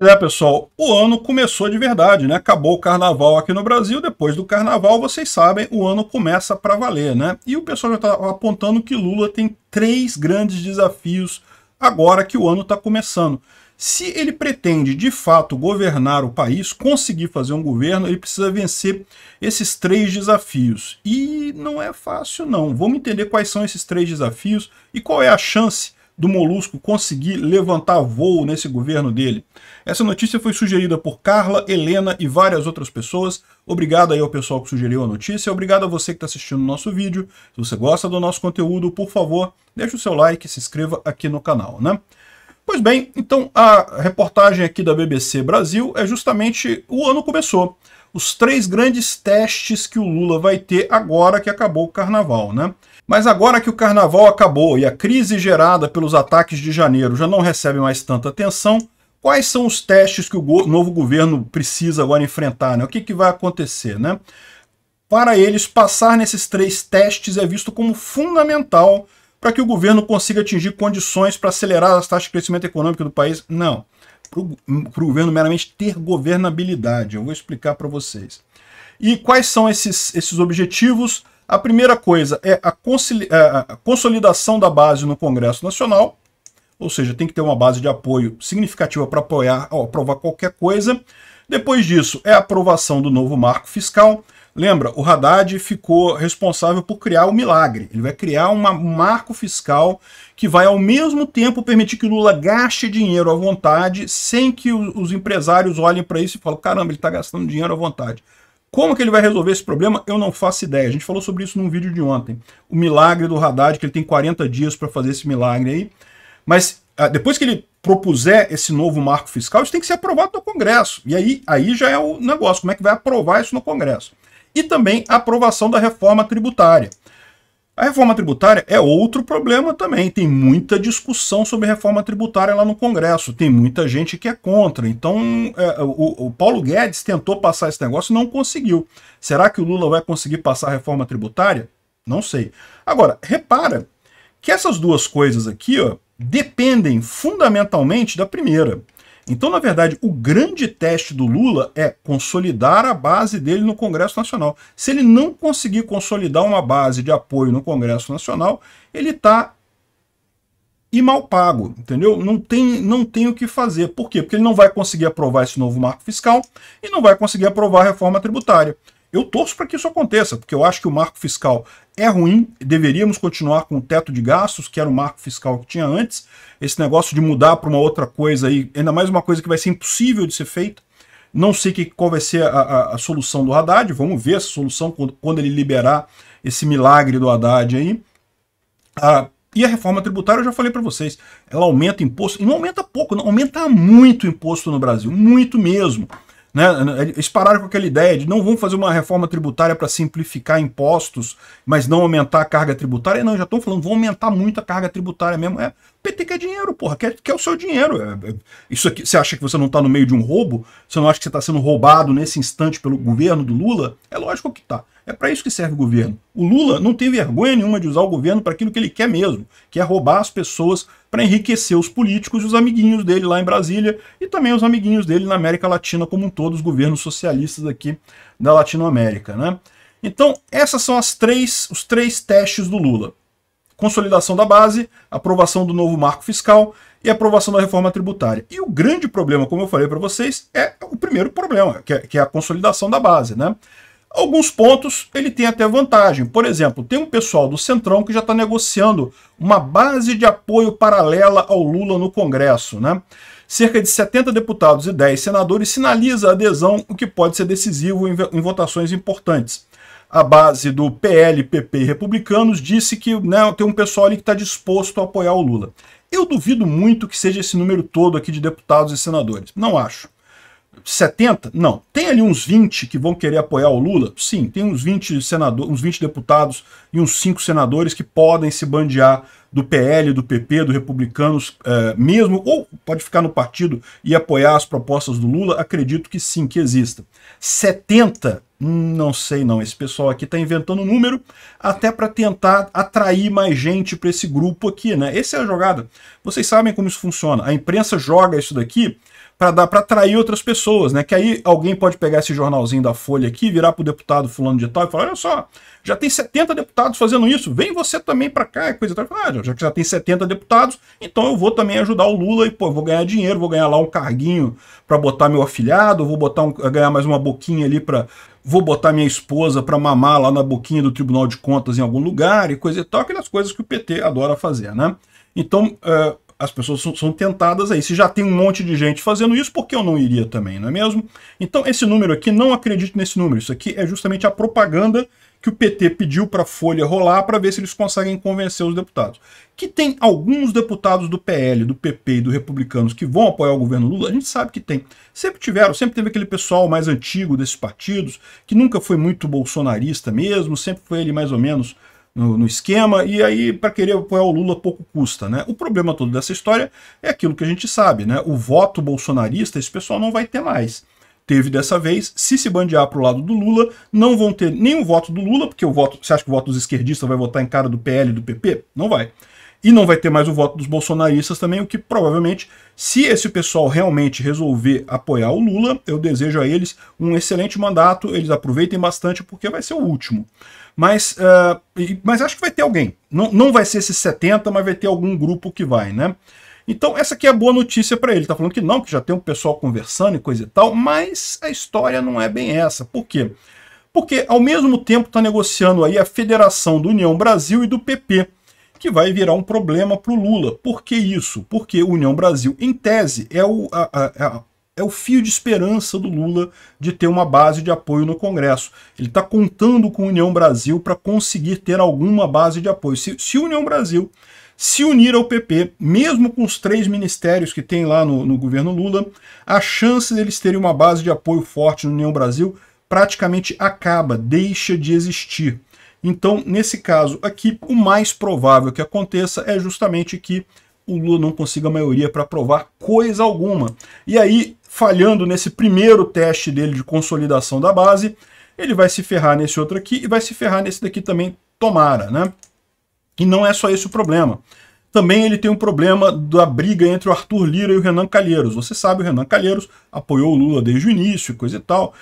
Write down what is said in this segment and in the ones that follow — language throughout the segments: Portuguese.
É, pessoal, o ano começou de verdade, né? Acabou o carnaval aqui no Brasil, depois do carnaval, vocês sabem, o ano começa para valer, né? E o pessoal já está apontando que Lula tem três grandes desafios agora que o ano está começando. Se ele pretende, de fato, governar o país, conseguir fazer um governo, ele precisa vencer esses três desafios. E não é fácil, não. Vamos entender quais são esses três desafios e qual é a chance do Molusco conseguir levantar voo nesse governo dele. Essa notícia foi sugerida por Carla, Helena e várias outras pessoas. Obrigado aí ao pessoal que sugeriu a notícia, obrigado a você que está assistindo o nosso vídeo. Se você gosta do nosso conteúdo, por favor, deixe o seu like e se inscreva aqui no canal, né? Pois bem, então a reportagem aqui da BBC Brasil é justamente o ano começou os três grandes testes que o Lula vai ter agora que acabou o carnaval, né? Mas agora que o carnaval acabou e a crise gerada pelos ataques de janeiro já não recebe mais tanta atenção, quais são os testes que o novo governo precisa agora enfrentar, né? O que, que vai acontecer, né? Para eles, passar nesses três testes é visto como fundamental para que o governo consiga atingir condições para acelerar as taxas de crescimento econômico do país? Não para o governo meramente ter governabilidade. Eu vou explicar para vocês. E quais são esses, esses objetivos? A primeira coisa é, é a, a consolidação da base no Congresso Nacional, ou seja, tem que ter uma base de apoio significativa para apoiar, aprovar qualquer coisa. Depois disso, é a aprovação do novo marco fiscal, Lembra, o Haddad ficou responsável por criar o milagre. Ele vai criar um marco fiscal que vai, ao mesmo tempo, permitir que o Lula gaste dinheiro à vontade sem que os empresários olhem para isso e falem caramba, ele está gastando dinheiro à vontade. Como que ele vai resolver esse problema? Eu não faço ideia. A gente falou sobre isso num vídeo de ontem. O milagre do Haddad, que ele tem 40 dias para fazer esse milagre aí. Mas ah, depois que ele propuser esse novo marco fiscal, isso tem que ser aprovado no Congresso. E aí, aí já é o negócio, como é que vai aprovar isso no Congresso e também a aprovação da reforma tributária. A reforma tributária é outro problema também. Tem muita discussão sobre reforma tributária lá no Congresso. Tem muita gente que é contra. Então, é, o, o, Paulo Guedes tentou passar esse negócio e não conseguiu. Será que o Lula vai conseguir passar a reforma tributária? Não sei. Agora, repara que essas duas coisas aqui ó, dependem fundamentalmente da primeira. Então, na verdade, o grande teste do Lula é consolidar a base dele no Congresso Nacional. Se ele não conseguir consolidar uma base de apoio no Congresso Nacional, ele está e mal pago, entendeu? Não tem, não tem o que fazer. Por quê? Porque ele não vai conseguir aprovar esse novo marco fiscal e não vai conseguir aprovar a reforma tributária. Eu torço para que isso aconteça, porque eu acho que o marco fiscal é ruim, deveríamos continuar com o teto de gastos, que era o marco fiscal que tinha antes, esse negócio de mudar para uma outra coisa aí, ainda mais uma coisa que vai ser impossível de ser feita. Não sei que, qual vai ser a, a, a solução do Haddad, vamos ver essa solução quando, quando ele liberar esse milagre do Haddad aí. Ah, e a reforma tributária, eu já falei para vocês, ela aumenta imposto, e não aumenta pouco, não, aumenta muito imposto no Brasil, muito mesmo. Né? Eles pararam com aquela ideia de não vamos fazer uma reforma tributária para simplificar impostos, mas não aumentar a carga tributária. Não, já estão falando, vão aumentar muito a carga tributária mesmo. É, PT quer dinheiro, porra, quer, quer o seu dinheiro. É, é, isso aqui, você acha que você não está no meio de um roubo? Você não acha que você está sendo roubado nesse instante pelo governo do Lula? É lógico que tá. É para isso que serve o governo. O Lula não tem vergonha nenhuma de usar o governo para aquilo que ele quer mesmo, que é roubar as pessoas para enriquecer os políticos e os amiguinhos dele lá em Brasília e também os amiguinhos dele na América Latina como um todo, os governos socialistas aqui da Latinoamérica, né? Então, essas são as três, os três testes do Lula consolidação da base, aprovação do novo marco fiscal e aprovação da reforma tributária. E o grande problema, como eu falei para vocês, é o primeiro problema, que é, que é a consolidação da base, né? Alguns pontos ele tem até vantagem. Por exemplo, tem um pessoal do Centrão que já está negociando uma base de apoio paralela ao Lula no Congresso. Né? Cerca de 70 deputados e 10 senadores sinaliza a adesão, o que pode ser decisivo em, votações importantes a base do PL, PP e republicanos disse que né, tem um pessoal ali que está disposto a apoiar o Lula. Eu duvido muito que seja esse número todo aqui de deputados e senadores. Não acho. 70? Não. Tem ali uns 20 que vão querer apoiar o Lula? Sim, tem uns 20 senadores, uns 20 deputados e uns 5 senadores que podem se bandear do PL, do PP, do Republicanos é, mesmo, ou pode ficar no partido e apoiar as propostas do Lula? Acredito que sim, que exista. 70? Hum, não sei não, esse pessoal aqui está inventando um número até para tentar atrair mais gente para esse grupo aqui, né? Essa é a jogada. Vocês sabem como isso funciona. A imprensa joga isso daqui para dar para atrair outras pessoas, né? Que aí alguém pode pegar esse jornalzinho da Folha aqui, virar pro deputado fulano de tal e falar: "Olha só, já tem 70 deputados fazendo isso, vem você também para cá", e coisa e tal. Ah, já que já tem 70 deputados, então eu vou também ajudar o Lula e, pô, vou ganhar dinheiro, vou ganhar lá um carguinho para botar meu afilhado, vou botar um, eh, ganhar mais uma boquinha ali para vou botar minha esposa para mamar lá na boquinha do Tribunal de Contas em algum lugar e coisa e tal, aquelas coisas que o PT adora fazer, né? Então, uh, as pessoas são, tentadas aí. Se já tem um monte de gente fazendo isso, por que eu não iria também, não é mesmo? Então, esse número aqui, não acredite nesse número. Isso aqui é justamente a propaganda que o PT pediu para a Folha rolar para ver se eles conseguem convencer os deputados. Que tem alguns deputados do PL, do PP e do Republicanos que vão apoiar o governo Lula, a gente sabe que tem. Sempre tiveram, sempre teve aquele pessoal mais antigo desses partidos, que nunca foi muito bolsonarista mesmo, sempre foi ele mais ou menos no, no, esquema, e aí para querer apoiar o Lula pouco custa, né? O problema todo dessa história é aquilo que a gente sabe, né? O voto bolsonarista esse pessoal não vai ter mais teve dessa vez. Se se bandear para o lado do Lula, não vão ter nenhum voto do Lula, porque o voto, você acha que o voto dos esquerdistas vai votar em cara do PL e do PP? Não vai. E não vai ter mais o voto dos bolsonaristas também, o que provavelmente, se esse pessoal realmente resolver apoiar o Lula, eu desejo a eles um excelente mandato, eles aproveitem bastante, porque vai ser o último. Mas, uh, mas acho que vai ter alguém. Não, não vai ser esses 70, mas vai ter algum grupo que vai, né? Então, essa aqui é a boa notícia para ele. Tá falando que não, que já tem um pessoal conversando e coisa e tal, mas a história não é bem essa. Por quê? Porque, ao mesmo tempo, tá negociando aí a federação do União Brasil e do PP, que vai virar um problema pro Lula. Por que isso? Porque o União Brasil, em tese, é o, a, a, a, é o fio de esperança do Lula de ter uma base de apoio no Congresso. Ele tá contando com o União Brasil para conseguir ter alguma base de apoio. Se, o União Brasil se unir ao PP, mesmo com os três ministérios que tem lá no, no governo Lula, a chance deles terem uma base de apoio forte no União Brasil praticamente acaba, deixa de existir. Então, nesse caso aqui, o mais provável que aconteça é justamente que o Lula não consiga maioria para aprovar coisa alguma. E aí, falhando nesse primeiro teste dele de consolidação da base, ele vai se ferrar nesse outro aqui e vai se ferrar nesse daqui também, tomara, né? E não é só esse o problema. Também ele tem um problema da briga entre o Arthur Lira e o Renan Calheiros. Você sabe, o Renan Calheiros apoiou o Lula desde o início, coisa e tal.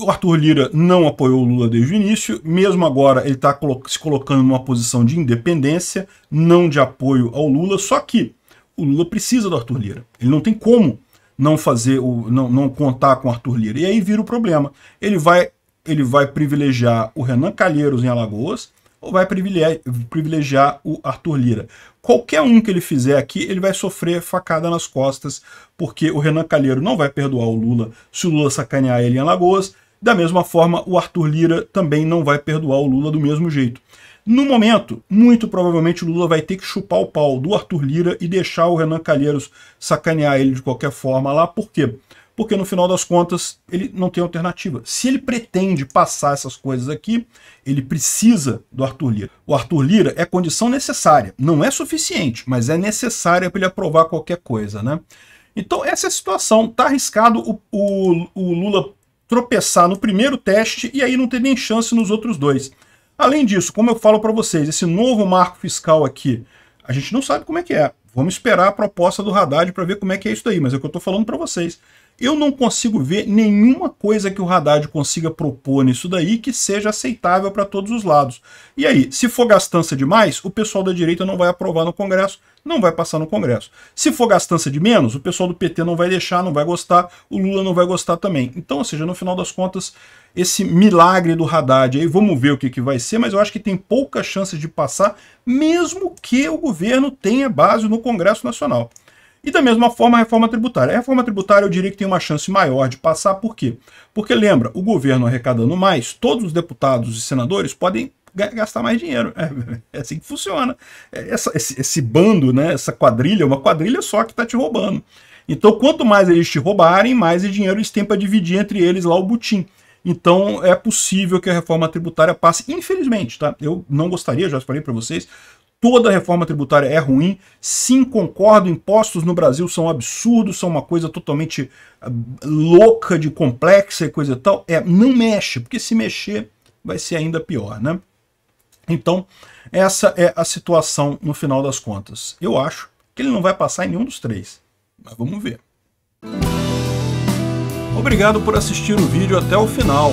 O Arthur Lira não apoiou o Lula desde o início, mesmo agora ele está se colocando numa posição de independência, não de apoio ao Lula, só que o Lula precisa do Arthur Lira. Ele não tem como não fazer o, não, não contar com o Arthur Lira. E aí vira o problema. Ele vai, ele vai privilegiar o Renan Calheiros em Alagoas ou vai privilegiar, privilegiar o Arthur Lira. Qualquer um que ele fizer aqui, ele vai sofrer facada nas costas, porque o Renan Calheiro não vai perdoar o Lula se o Lula sacanear ele em Alagoas. Da mesma forma, o Arthur Lira também não vai perdoar o Lula do mesmo jeito. No momento, muito provavelmente o Lula vai ter que chupar o pau do Arthur Lira e deixar o Renan Calheiros sacanear ele de qualquer forma lá, por quê? porque no final das contas ele não tem alternativa. Se ele pretende passar essas coisas aqui, ele precisa do Arthur Lira. O Arthur Lira é condição necessária, não é suficiente, mas é necessária para ele aprovar qualquer coisa, né? Então essa é a situação, tá arriscado o, o, o Lula tropeçar no primeiro teste e aí não ter nem chance nos outros dois. Além disso, como eu falo para vocês, esse novo marco fiscal aqui, a gente não sabe como é que é. Vamos esperar a proposta do Haddad para ver como é que é isso daí, mas é o que eu estou falando para vocês. Eu não consigo ver nenhuma coisa que o Haddad consiga propor nisso daí que seja aceitável para todos os lados. E aí, se for gastança demais, o pessoal da direita não vai aprovar no Congresso, não vai passar no Congresso. Se for gastança de menos, o pessoal do PT não vai deixar, não vai gostar, o Lula não vai gostar também. Então, ou seja, no final das contas, esse milagre do Haddad aí, vamos ver o que, que vai ser, mas eu acho que tem poucas chances de passar, mesmo que o governo tenha base no Congresso Nacional. E da mesma forma a reforma tributária. A reforma tributária eu diria que tem uma chance maior de passar, por quê? Porque lembra, o governo arrecadando mais, todos os deputados e senadores podem gastar mais dinheiro. É, é assim que funciona. É, essa, esse, esse, bando, né, essa quadrilha, uma quadrilha só que está te roubando. Então, quanto mais eles te roubarem, mais dinheiro eles têm para dividir entre eles lá o butim. Então, é possível que a reforma tributária passe, infelizmente, tá? Eu não gostaria, já falei para vocês, toda reforma tributária é ruim. Sim, concordo, impostos no Brasil são absurdos, são uma coisa totalmente ah, louca, de complexa e coisa e tal. É, não mexe, porque se mexer vai ser ainda pior, né? Então, essa é a situação no final das contas. Eu acho que ele não vai passar em nenhum dos três, mas vamos ver. Obrigado por assistir o vídeo até o final.